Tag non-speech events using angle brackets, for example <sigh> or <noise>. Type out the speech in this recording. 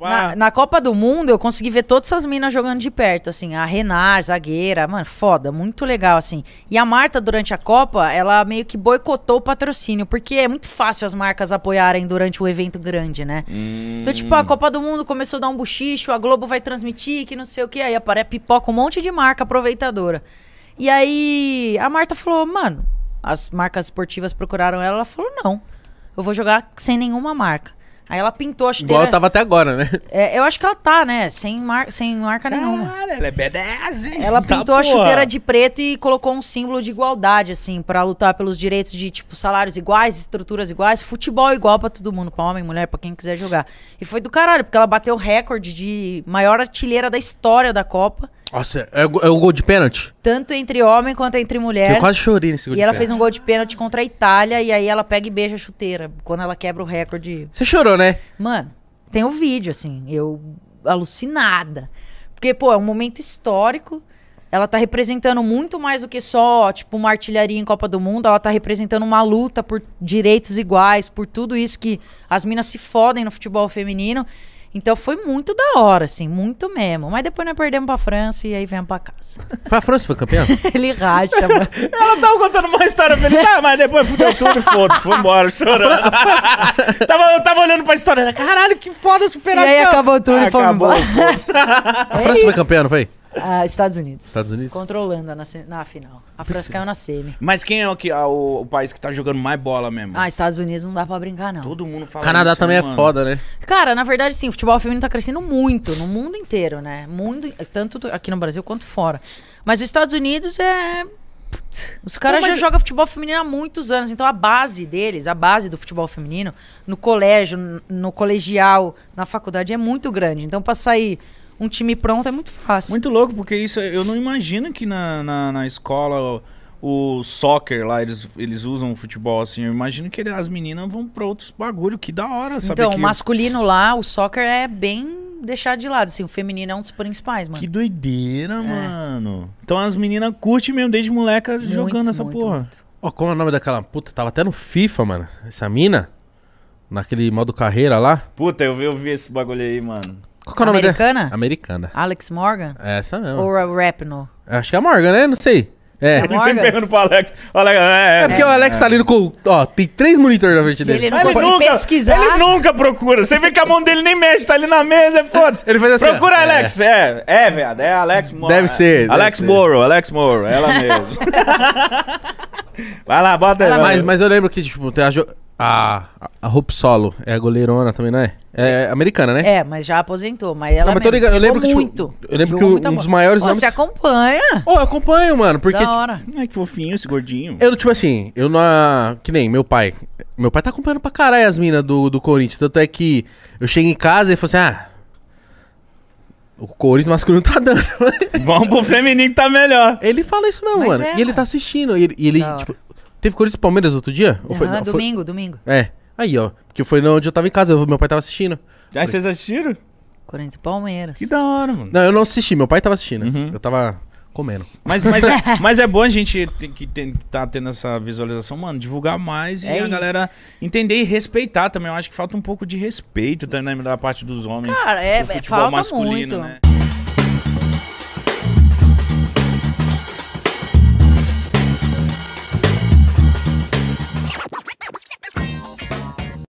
Na, na, Copa do Mundo, eu consegui ver todas essas minas jogando de perto, assim. A Renar, zagueira, mano, foda, muito legal, assim. E a Marta, durante a Copa, ela meio que boicotou o patrocínio, porque é muito fácil as marcas apoiarem durante o um evento grande, né? Hum. Então, tipo, a Copa do Mundo começou a dar um bochicho, a Globo vai transmitir, que não sei o que, aí aparece pipoca um monte de marca aproveitadora. E aí, a Marta falou, mano, as marcas esportivas procuraram ela, ela falou, não, eu vou jogar sem nenhuma marca. Aí ela pintou a chuteira. Igual ela tava até agora, né? É, eu acho que ela tá, né? Sem, mar... sem marca né? nenhuma. ela é badass, hein? Ela tá pintou tá a chuteira de preto e colocou um símbolo de igualdade, assim, para lutar pelos direitos de, tipo, salários iguais, estruturas iguais, futebol igual para todo mundo, pra homem, mulher, para quem quiser jogar. E foi do caralho, porque ela bateu o recorde de maior artilheira da história da Copa. Nossa, é, o, é o gol de pênalti? Tanto entre homem quanto entre mulher. Eu quase chorei nesse gol E ela pênalti. fez um gol de pênalti contra a Itália e aí ela pega e beija a chuteira quando ela quebra o recorde. Você chorou, né? Mano, tem um vídeo, assim, eu alucinada. Porque, pô, é um momento histórico. Ela tá representando muito mais do que só, tipo, uma artilharia em Copa do Mundo. Ela tá representando uma luta por direitos iguais, por tudo isso que as minas se fodem no futebol feminino. Então foi muito da hora, assim, muito mesmo. Mas depois nós perdemos pra França e aí viemos pra casa. Foi a França foi campeã? <laughs> ele racha, mano. <laughs> Ela tava contando uma história feliz, ah, mas depois fudeu tudo e foda, foi embora, chorando. <laughs> tava, eu tava olhando pra história, né? caralho, que foda a superação. E aí acabou tudo ah, e foi acabou, embora. a França foi campeã, não foi? Ah, Estados Unidos. Estados Unidos? Controlando na, na final. A França caiu na semi. Mas quem é o, que, a, o, o, país que tá jogando mais bola mesmo? Ah, Estados Unidos não dá pra brincar, não. Todo mundo fala Canadá isso, né, também é mano. é foda, né? Cara, na verdade, sim, o futebol feminino tá crescendo muito, no mundo inteiro, né? Mundo, tanto aqui no Brasil quanto fora. Mas os Estados Unidos é. os caras já jogam futebol feminino há muitos anos, então a base deles, a base do futebol feminino, no colégio, no colegial, na faculdade é muito grande. Então, pra sair um time pronto é muito fácil. Muito louco, porque isso eu não imagino que na, na, na escola o soccer lá, eles, eles usam o futebol assim. Eu imagino que ele, as meninas vão para outros bagulho, que da hora, sabe? Então, que... o masculino lá, o soccer é bem deixado de lado, assim. O feminino é um dos principais, mano. Que doideira, é. mano. Então as meninas curtem mesmo desde moleca muito, jogando essa muito, porra. Ó, oh, como é o nome daquela puta? Tava até no FIFA, mano. Essa mina. Naquele modo carreira lá. Puta, eu vi, eu vi esse bagulho aí, mano. Qual que é o nome Americana? Americana? Alex Morgan? Essa mesmo. Ou a é Rapno? Acho que é a Morgan, né? Não sei. É. Ele sempre perguntando pro Alex. Alex é, é, é. porque é, o Alex tá ali com. Ó, tem três monitores na frente dele. Ele, ele, nunca, pesquisar. ele nunca procura. Você vê que a mão dele nem mexe, tá ali na mesa, é foda-se. Ele faz assim. Procura ó, Alex. É, é, é viado. É Alex Morgan. Deve ser. Alex deve Alex ser. Alex Morrow, ela mesmo. <laughs> Vai lá, bota aí. Mas, mas eu lembro que, tipo, tem a. Jo... A, a Hope Solo é a goleirona também, não é? é? É americana, né? É, mas já aposentou. Mas ela não, mas tô ligado, eu lembro que, tipo, muito. Eu lembro que um, um dos maiores nomes... Você acompanha? Ô, eu acompanho, mano, porque... Da hora. Ai, que fofinho esse gordinho. Eu, tipo assim, eu não... Que nem meu pai. Meu pai tá acompanhando pra caralho as minas do, do Corinthians. Tanto é que eu chego em casa e falo assim, ah... O Corinthians masculino tá dando. Vamos pro feminino que tá melhor. Ele fala isso não, mas mano. É, e ele tá assistindo. E ele, e ele tipo, Teve Corinthians e Palmeiras outro dia? Ou foi- Aham, não, foi- domingo, domingo. É. Aí, ó. Porque foi onde eu tava em casa, meu pai tava assistindo. Aí vocês assistiram? Corinthians e Palmeiras. Que da hora, mano. Não, eu não assisti, meu pai tava assistindo. Uhum. Eu tava comendo. Mas, mas, é, <laughs> mas é bom a gente ter, que ter- tá tendo essa visualização, mano, divulgar mais e É a isso. galera entender e respeitar também. Eu acho que falta um pouco de respeito também da parte dos homens. Cara, é, do é, futebol falta muito. né?